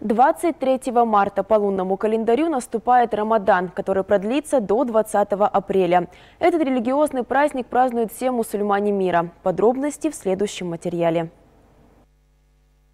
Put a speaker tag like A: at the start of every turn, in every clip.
A: 23 марта по лунному календарю наступает Рамадан, который продлится до 20 апреля. Этот религиозный праздник празднуют все мусульмане мира. Подробности в следующем материале.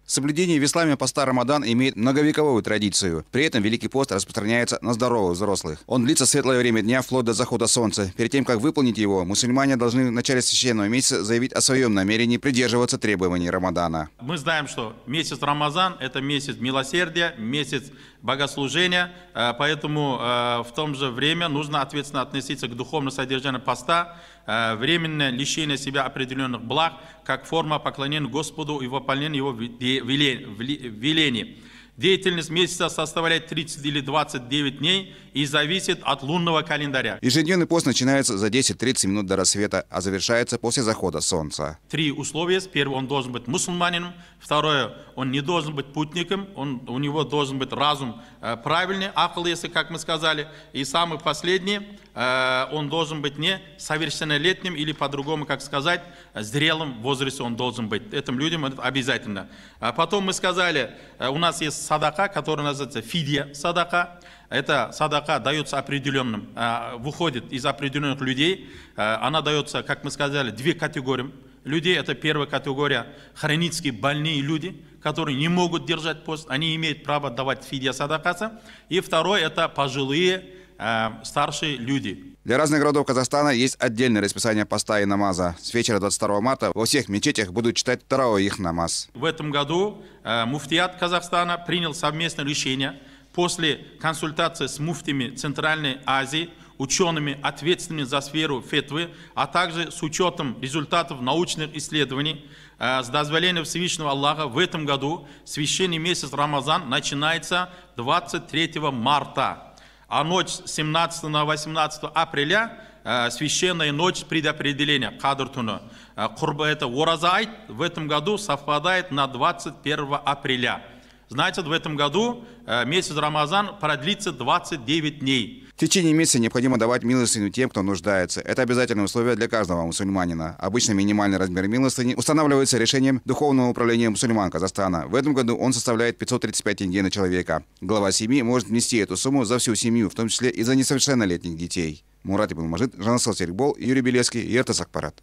A: Соблюдение в исламе поста Рамадан имеет многовековую традицию. При этом Великий пост распространяется на здоровых взрослых. Он длится светлое время дня вплоть до захода солнца. Перед тем, как выполнить его, мусульмане должны в начале священного месяца заявить о своем намерении придерживаться требований Рамадана.
B: Мы знаем, что месяц Рамазан – это месяц милосердия, месяц богослужения, э, поэтому э, в том же время нужно ответственно относиться к духовному содержанию поста, э, временное лишение себя определенных благ, как форма поклонения Господу и выполнения его деяний велении. Деятельность месяца составляет 30 или 29 дней и зависит от лунного календаря.
A: Ежедневный пост начинается за 10-30 минут до рассвета, а завершается после захода солнца.
B: Три условия. Первое, он должен быть мусульманином. Второе, он не должен быть путником. Он, у него должен быть разум э, правильный, ахл если как мы сказали. И самый последний, э, он должен быть не совершеннолетним или по-другому, как сказать, зрелым в возрасте он должен быть. Этим людям это обязательно. А потом мы сказали, э, у нас есть садака, которая называется фидия садака. это садака дается определенным, э, выходит из определенных людей. Э, она дается, как мы сказали, две категории людей. Это первая категория хронические больные люди, которые не могут держать пост, они имеют право давать фидия садакаса. И второе – это пожилые, э, старшие люди,
A: для разных городов Казахстана есть отдельное расписание поста и намаза. С вечера 22 марта во всех мечетях будут читать второго их намаз.
B: В этом году э, муфтият Казахстана принял совместное решение после консультации с муфтами Центральной Азии, учеными, ответственными за сферу фетвы, а также с учетом результатов научных исследований, э, с дозволения Всевышнего Аллаха в этом году священный месяц Рамазан начинается 23 марта а ночь с 17 на 18 апреля э, священная ночь предопределения, Кадр Туна. Э, Курба это Ураза в этом году совпадает на 21 апреля. Значит, в этом году э, месяц Рамазан продлится 29 дней.
A: В течение месяца необходимо давать милостыню тем, кто нуждается. Это обязательное условие для каждого мусульманина. Обычно минимальный размер милостыни устанавливается решением Духовного управления мусульман Казахстана. В этом году он составляет 535 тенге на человека. Глава семьи может внести эту сумму за всю семью, в том числе и за несовершеннолетних детей. Мурат Ибн Мажид, Жанасал Серикбол, Юрий Белецкий, Ертас Акпарат.